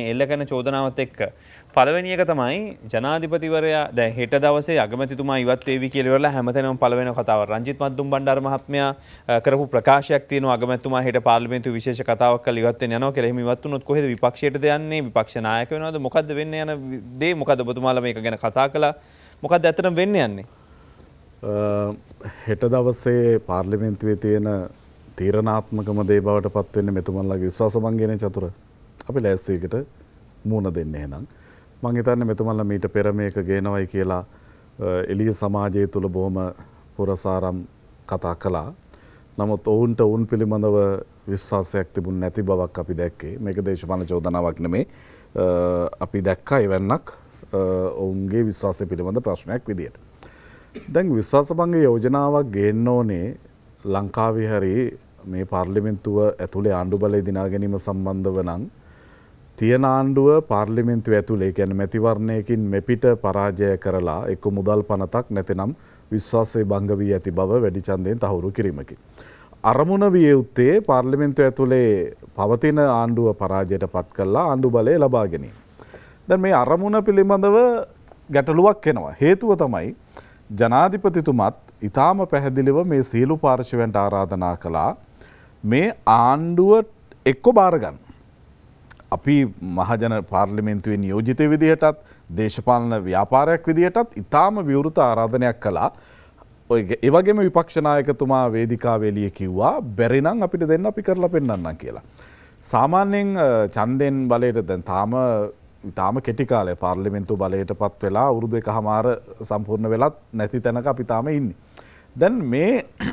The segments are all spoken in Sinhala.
එල්ල කරන චෝදනාවත් එක්ක පළවෙනි එක තමයි ජනාධිපතිවරයා දැන් හෙට දවසේ අගමැතිතුමා ඉවත් වේවි කියලා ඉවරලා හැමතැනම පළවෙන කතාව රංජිත් මද්දුම් බණ්ඩාර මහත්මයා කරපු ප්‍රකාශයක් තියෙනවා අගමැතිතුමා හෙට පාර්ලිමේන්තු විශේෂ කතාවක් කරලා ඉවත් වෙන්න යනවා කියලා. එහෙම ඉවත් වුණොත් කොහෙද විපක්ෂයටද යන්නේ? විපක්ෂ නායක වෙනවද? මොකද්ද වෙන්න යන දේ? මොකද්ද ඔබතුමාලා මේක ගැන කතා කළා? මොකද්ද ඇත්තටම වෙන්න යන්නේ? හෙට දවසේ පාර්ලිමේන්තුවේ තියෙන තීරණාත්මකම දේ බවට පත් වෙන්නේ මෙතුමන්ලාගේ විශ්වාස බංගේනේ චතුරා අපි ලෑස්සියකට මූුණ දෙන්න එහෙනම්. මං හිතන්නේ මෙතුමල්ලා මීට පෙර මේක ගේනවයි කියලා එළිය සමාජය තුළ බොහොම පුරසාරම් කතා කළා. නමුත් ඔවුන්ට ඔවුන් පිළිබඳව විශ්වාසයක් තිබුණ නැති බවක් අපි දැක්කේ. මේක දේශපාලන චෝදනාවක් නෙමේ. අපි දැක්කා එවන්නක් ඔවුන්ගේ විශ්වාසය පිළිබඳ ප්‍රශ්නයක් විදියට. දැන් විශ්වාසභංග යෝජනාවක් ගේන්න ඕනේ ලංකාවේ හරි මේ පාර්ලිමෙන්තුව ඇතුලේ ආණ්ඩු බලය දිනා ගැනීම සම්බන්ධව නම් තියෙන ආණ්ඩුව පාර්ලිමෙන්තු ඇතුළේ කියන්නේ මැතිවරණයකින් මෙපිට පරාජය කරලා එක්ක මුදල් පනතක් නැතිනම් විශ්වාසය භංග වී ඇති බව වැඩි ඡන්දයෙන් තහවුරු කිරීමකි. අරමුණ විය යුත්තේ පාර්ලිමෙන්තු ඇතුළේ පවතින ආණ්ඩුව පරාජයට පත් කළා ආණ්ඩු බලය ලබා ගැනීම. දැන් මේ අරමුණ පිළිබඳව ගැටලුවක් එනවා. හේතුව තමයි ජනාධිපතිතුමත් ඉතාම පැහැදිලිව මේ සියලු පාර්ශවයන්ට ආරාධනා කළා මේ ආණ්ඩුව එක්ක බාරගන්න. අපි මහජන පාර්ලිමෙන්න්තුවෙන් යෝජිතය විදිහටත් දේශපාලන ව්‍යාපාරයක් විදිහටත් ඉතාම විවෘත ආරාධනයක් කලා ඒවගේම විපක්ෂනායකතුමා වේදිකාවේලිය කිව්වා බැරිනම් අපිට දෙන්න අපි කරලා පෙන්න්න කියලා. සාමාන්‍යයෙන් චන්දෙන් බලයට දැන් තාම ඉතාම කෙටිකාලේ පාර්ලිමෙන්තු බලයට පත් වෙලා උරුදු එක හමාර සම්පූර්ණ වෙලත් නැති තැනක අපි තාම ඉන්න. දැන් මේ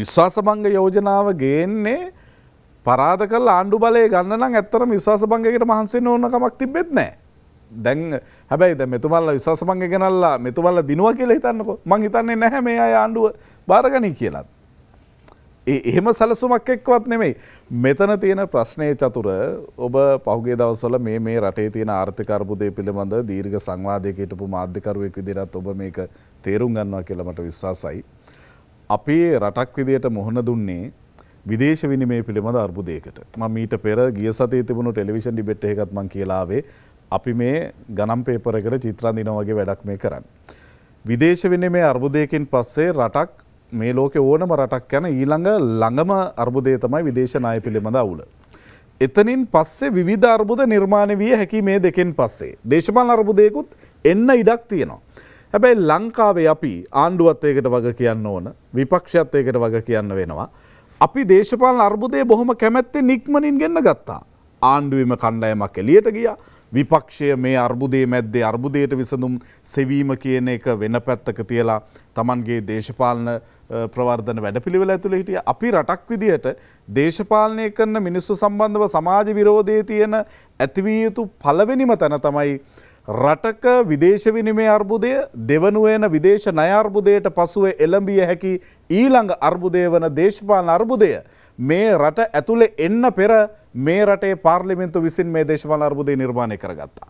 විශ්වාසභංග යෝජනාව ගේන්නේ පරාධ කල් ආණ්ඩු බලය ගන්න නම් ඇත්තරම විශවාස බංගකට මහන්සෙන් ඕන කමක් තිබෙත් නෑ දැන් හැබැයි ද මෙතුමල්ල විශවාස බංග ගෙනල්ලා මෙතුමල්ල දිනුව කියල හිතන්නකො මං හිතන්නේ නැහැ මේ අය ආණ්ඩුව භාරගනී කියලත්. එහෙම සැලසුමක් එක්වත් නෙමෙයි. මෙතන තියෙන ප්‍රශ්නය චතුර ඔබ පහුගේ දවස්වල මේ මේ රටේ තියෙන ආර්ථික අර්බුදය පිළිබඳ දීර්ඝ සංවාදයක හිටපු මාධ්‍යකරුවෙක් විදිහට ඔබ මේක තේරුම් ගන්නවා කියලා මට විශ්වාසයි. අපේ රටක් විදියට මොහොන දුන්නේ විදේශ විනිමය පිළිබඳ අර්බුදයකට මම මීට පෙර ගිය සතියේ තිබුණු ටෙලිවිෂන් ඩිබේට් එකකත් මම කියලාවේ අපි මේ ගණන් පේපර් එකට චිත්‍රන් දිනන වගේ වැඩක් මේ කරන්නේ. විදේශ විනිමය අර්බුදයකින් පස්සේ රටක් මේ ලෝකේ ඕනම රටක් යන ඊළඟ ළඟම අර්බුදය තමයි විදේශ ණය පිළිබඳ අවුල. එතනින් පස්සේ විවිධ අර්බුද නිර්මාණය විය හැකි මේ දෙකෙන් පස්සේ. දේශපාලන අර්බුදයකුත් එන්න ඉඩක් තියෙනවා. හැබැයි ලංකාවේ අපි ආණ්ඩුවත් ඒකට වග කියන්න ඕන, විපක්ෂයත් ඒකට වග කියන්න වෙනවා. අපි දේශපාලන අර්බුදය බොහොම කැමැත්තේ නික්මනින් ගෙන්න්න ගත්තා. ආණ්ඩුවම කණ්ඩායමක් එලියට ගිය විපක්ෂය මේ අර්බුදේ මැද්දේ අර්බුදයට විසඳුම් සෙවීම කියන එක වෙන පැත්තක තියලා තමන්ගේ දේශපාලන ප්‍රවර්ධන වැඩපිළිවෙල ඇතුළ හිටිය අපි රටක් විදියට දේශපාලනය කරන මිනිස්සු සම්බන්ධව සමාජ විරෝධය තියෙන ඇතිවිය යුතු පළවෙනිම තැන තමයි රටක විදේශ විනිමය අර්බුදය දෙවනුව එන විදේශ ණය අර්බුදයට පසුව එළඹිය හැකි ඊළඟ අර්බුදය වන දේශපාලන අර්බුදය මේ රට ඇතුලේ එන්න පෙර මේ රටේ පාර්ලිමේන්තු විසින් මේ දේශපාලන අර්බුදය නිර්මාණය කරගත්තා.